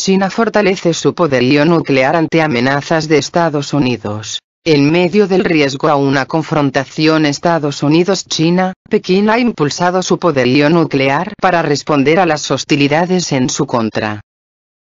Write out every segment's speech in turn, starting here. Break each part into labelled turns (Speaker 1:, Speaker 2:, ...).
Speaker 1: China fortalece su poderío nuclear ante amenazas de Estados Unidos. En medio del riesgo a una confrontación Estados Unidos-China, Pekín ha impulsado su poderío nuclear para responder a las hostilidades en su contra.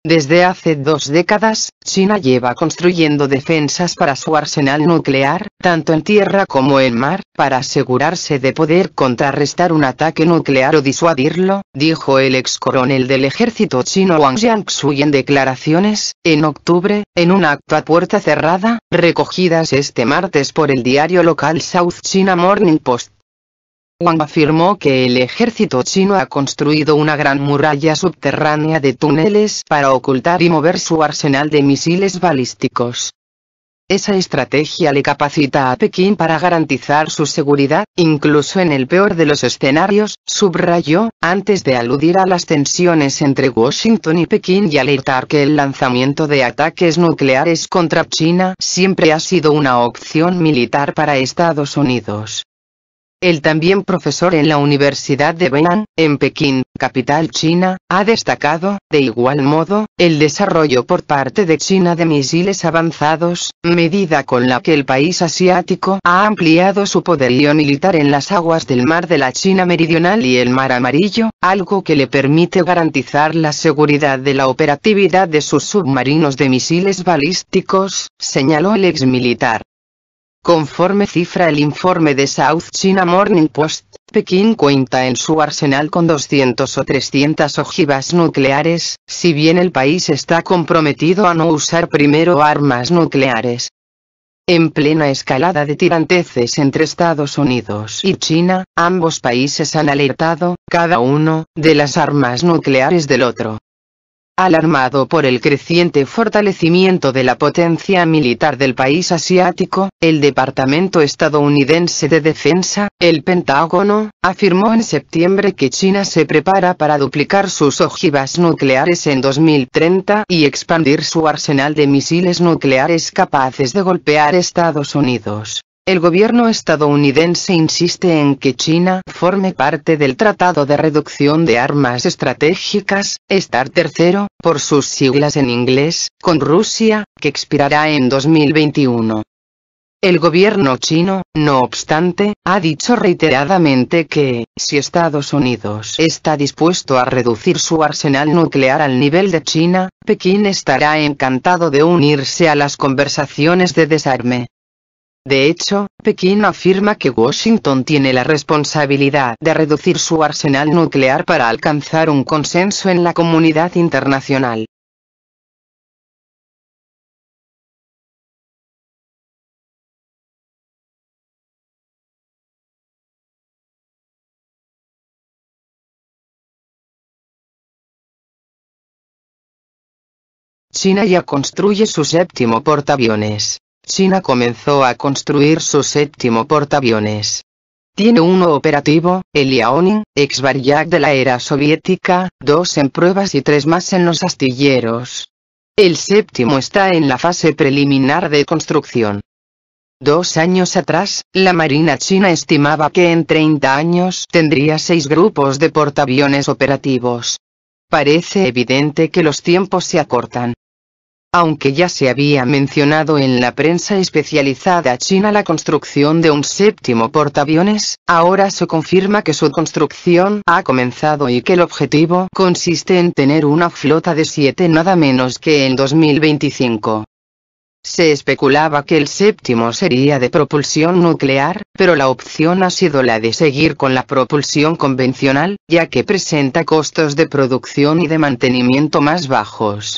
Speaker 1: Desde hace dos décadas, China lleva construyendo defensas para su arsenal nuclear, tanto en tierra como en mar, para asegurarse de poder contrarrestar un ataque nuclear o disuadirlo, dijo el ex coronel del ejército chino Wang Jiangxui en declaraciones, en octubre, en un acto a puerta cerrada, recogidas este martes por el diario local South China Morning Post. Wang afirmó que el ejército chino ha construido una gran muralla subterránea de túneles para ocultar y mover su arsenal de misiles balísticos. Esa estrategia le capacita a Pekín para garantizar su seguridad, incluso en el peor de los escenarios, subrayó, antes de aludir a las tensiones entre Washington y Pekín y alertar que el lanzamiento de ataques nucleares contra China siempre ha sido una opción militar para Estados Unidos el también profesor en la Universidad de Benan, en Pekín, capital china, ha destacado, de igual modo, el desarrollo por parte de China de misiles avanzados, medida con la que el país asiático ha ampliado su poderío militar en las aguas del mar de la China Meridional y el Mar Amarillo, algo que le permite garantizar la seguridad de la operatividad de sus submarinos de misiles balísticos, señaló el ex militar. Conforme cifra el informe de South China Morning Post, Pekín cuenta en su arsenal con 200 o 300 ojivas nucleares, si bien el país está comprometido a no usar primero armas nucleares. En plena escalada de tiranteces entre Estados Unidos y China, ambos países han alertado, cada uno, de las armas nucleares del otro. Alarmado por el creciente fortalecimiento de la potencia militar del país asiático, el Departamento Estadounidense de Defensa, el Pentágono, afirmó en septiembre que China se prepara para duplicar sus ojivas nucleares en 2030 y expandir su arsenal de misiles nucleares capaces de golpear Estados Unidos. El gobierno estadounidense insiste en que China forme parte del Tratado de Reducción de Armas Estratégicas, STAR III, por sus siglas en inglés, con Rusia, que expirará en 2021. El gobierno chino, no obstante, ha dicho reiteradamente que, si Estados Unidos está dispuesto a reducir su arsenal nuclear al nivel de China, Pekín estará encantado de unirse a las conversaciones de desarme. De hecho, Pekín afirma que Washington tiene la responsabilidad de reducir su arsenal nuclear para alcanzar un consenso en la comunidad internacional. China ya construye su séptimo portaaviones. China comenzó a construir su séptimo portaaviones. Tiene uno operativo, el Liaoning, ex Baryak de la era soviética, dos en pruebas y tres más en los astilleros. El séptimo está en la fase preliminar de construcción. Dos años atrás, la Marina china estimaba que en 30 años tendría seis grupos de portaaviones operativos. Parece evidente que los tiempos se acortan. Aunque ya se había mencionado en la prensa especializada china la construcción de un séptimo portaaviones, ahora se confirma que su construcción ha comenzado y que el objetivo consiste en tener una flota de siete nada menos que en 2025. Se especulaba que el séptimo sería de propulsión nuclear, pero la opción ha sido la de seguir con la propulsión convencional, ya que presenta costos de producción y de mantenimiento más bajos.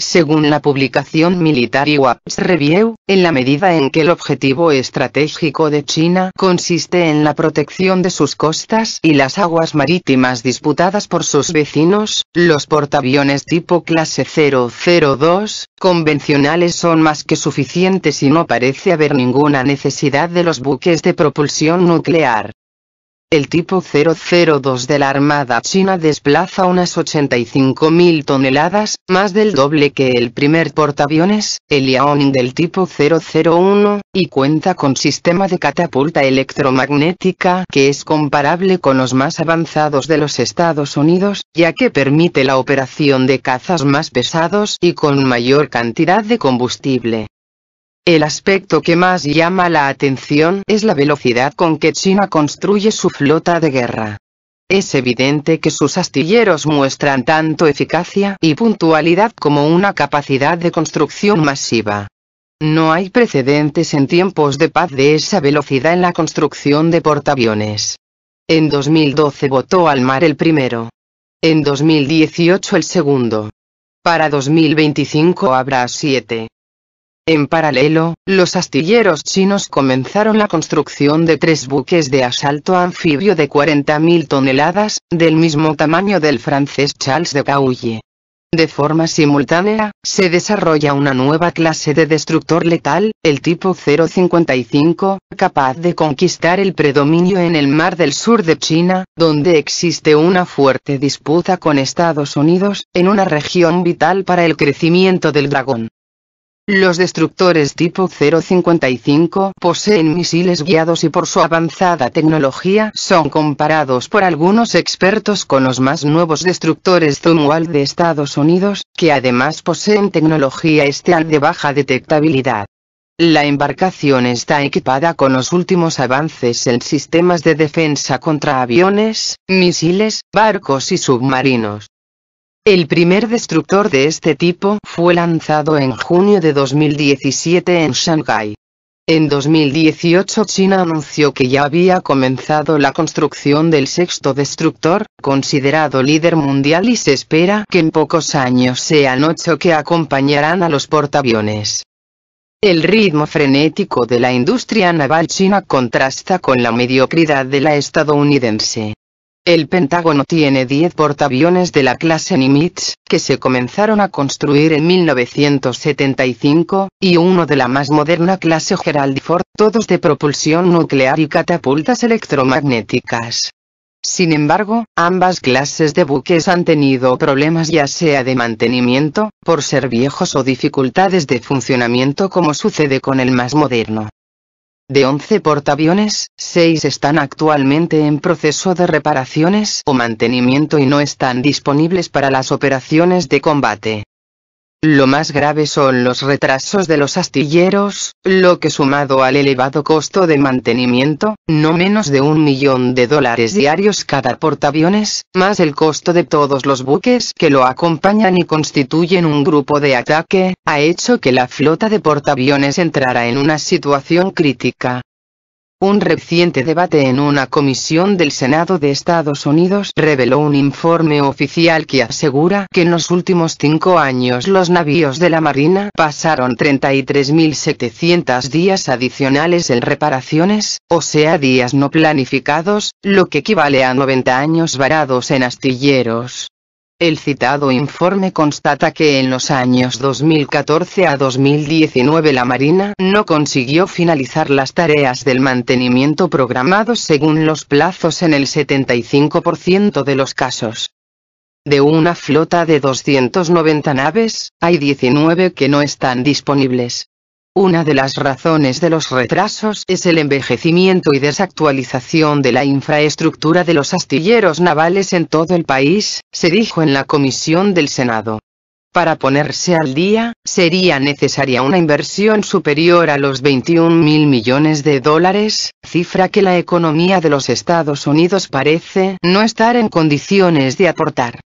Speaker 1: Según la publicación militar Watch Review, en la medida en que el objetivo estratégico de China consiste en la protección de sus costas y las aguas marítimas disputadas por sus vecinos, los portaaviones tipo clase 002 convencionales son más que suficientes y no parece haber ninguna necesidad de los buques de propulsión nuclear. El tipo 002 de la Armada China desplaza unas 85.000 toneladas, más del doble que el primer portaaviones, el Liaoning del tipo 001, y cuenta con sistema de catapulta electromagnética que es comparable con los más avanzados de los Estados Unidos, ya que permite la operación de cazas más pesados y con mayor cantidad de combustible. El aspecto que más llama la atención es la velocidad con que China construye su flota de guerra. Es evidente que sus astilleros muestran tanto eficacia y puntualidad como una capacidad de construcción masiva. No hay precedentes en tiempos de paz de esa velocidad en la construcción de portaaviones. En 2012 votó al mar el primero. En 2018 el segundo. Para 2025 habrá siete. En paralelo, los astilleros chinos comenzaron la construcción de tres buques de asalto anfibio de 40.000 toneladas, del mismo tamaño del francés Charles de Gaulle. De forma simultánea, se desarrolla una nueva clase de destructor letal, el tipo 055, capaz de conquistar el predominio en el mar del sur de China, donde existe una fuerte disputa con Estados Unidos, en una región vital para el crecimiento del dragón. Los destructores tipo 055 poseen misiles guiados y por su avanzada tecnología son comparados por algunos expertos con los más nuevos destructores Zumwalt de Estados Unidos, que además poseen tecnología esteal de baja detectabilidad. La embarcación está equipada con los últimos avances en sistemas de defensa contra aviones, misiles, barcos y submarinos. El primer destructor de este tipo fue lanzado en junio de 2017 en Shanghai. En 2018 China anunció que ya había comenzado la construcción del sexto destructor, considerado líder mundial y se espera que en pocos años sean ocho que acompañarán a los portaaviones. El ritmo frenético de la industria naval china contrasta con la mediocridad de la estadounidense. El Pentágono tiene 10 portaaviones de la clase Nimitz, que se comenzaron a construir en 1975, y uno de la más moderna clase Gerald Ford, todos de propulsión nuclear y catapultas electromagnéticas. Sin embargo, ambas clases de buques han tenido problemas ya sea de mantenimiento, por ser viejos o dificultades de funcionamiento como sucede con el más moderno. De 11 portaaviones, 6 están actualmente en proceso de reparaciones o mantenimiento y no están disponibles para las operaciones de combate. Lo más grave son los retrasos de los astilleros, lo que sumado al elevado costo de mantenimiento, no menos de un millón de dólares diarios cada portaaviones, más el costo de todos los buques que lo acompañan y constituyen un grupo de ataque, ha hecho que la flota de portaaviones entrara en una situación crítica. Un reciente debate en una comisión del Senado de Estados Unidos reveló un informe oficial que asegura que en los últimos cinco años los navíos de la Marina pasaron 33.700 días adicionales en reparaciones, o sea días no planificados, lo que equivale a 90 años varados en astilleros. El citado informe constata que en los años 2014 a 2019 la Marina no consiguió finalizar las tareas del mantenimiento programado según los plazos en el 75% de los casos. De una flota de 290 naves, hay 19 que no están disponibles. Una de las razones de los retrasos es el envejecimiento y desactualización de la infraestructura de los astilleros navales en todo el país, se dijo en la comisión del Senado. Para ponerse al día, sería necesaria una inversión superior a los 21 mil millones de dólares, cifra que la economía de los Estados Unidos parece no estar en condiciones de aportar.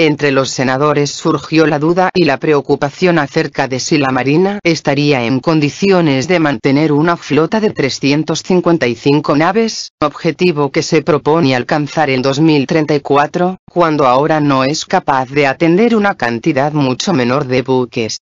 Speaker 1: Entre los senadores surgió la duda y la preocupación acerca de si la Marina estaría en condiciones de mantener una flota de 355 naves, objetivo que se propone alcanzar en 2034, cuando ahora no es capaz de atender una cantidad mucho menor de buques.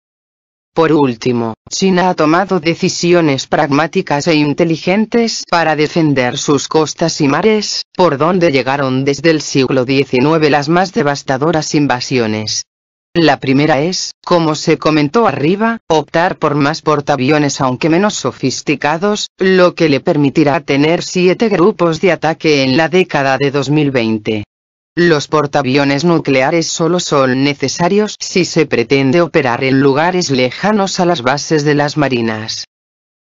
Speaker 1: Por último, China ha tomado decisiones pragmáticas e inteligentes para defender sus costas y mares, por donde llegaron desde el siglo XIX las más devastadoras invasiones. La primera es, como se comentó arriba, optar por más portaaviones aunque menos sofisticados, lo que le permitirá tener siete grupos de ataque en la década de 2020. Los portaaviones nucleares solo son necesarios si se pretende operar en lugares lejanos a las bases de las marinas.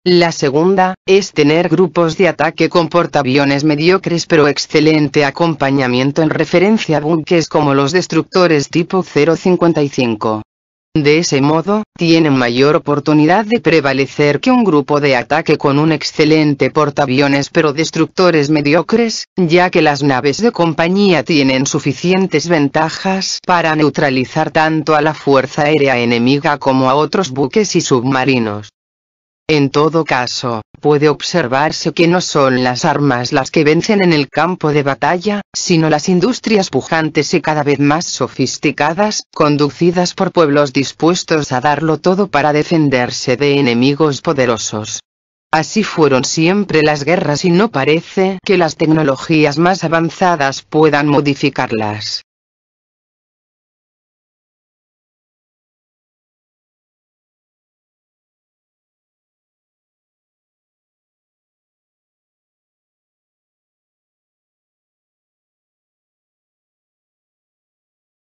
Speaker 1: La segunda, es tener grupos de ataque con portaaviones mediocres pero excelente acompañamiento en referencia a buques como los destructores tipo 055. De ese modo, tienen mayor oportunidad de prevalecer que un grupo de ataque con un excelente portaaviones pero destructores mediocres, ya que las naves de compañía tienen suficientes ventajas para neutralizar tanto a la fuerza aérea enemiga como a otros buques y submarinos. En todo caso, puede observarse que no son las armas las que vencen en el campo de batalla, sino las industrias pujantes y cada vez más sofisticadas, conducidas por pueblos dispuestos a darlo todo para defenderse de enemigos poderosos. Así fueron siempre las guerras y no parece que las tecnologías más avanzadas puedan modificarlas.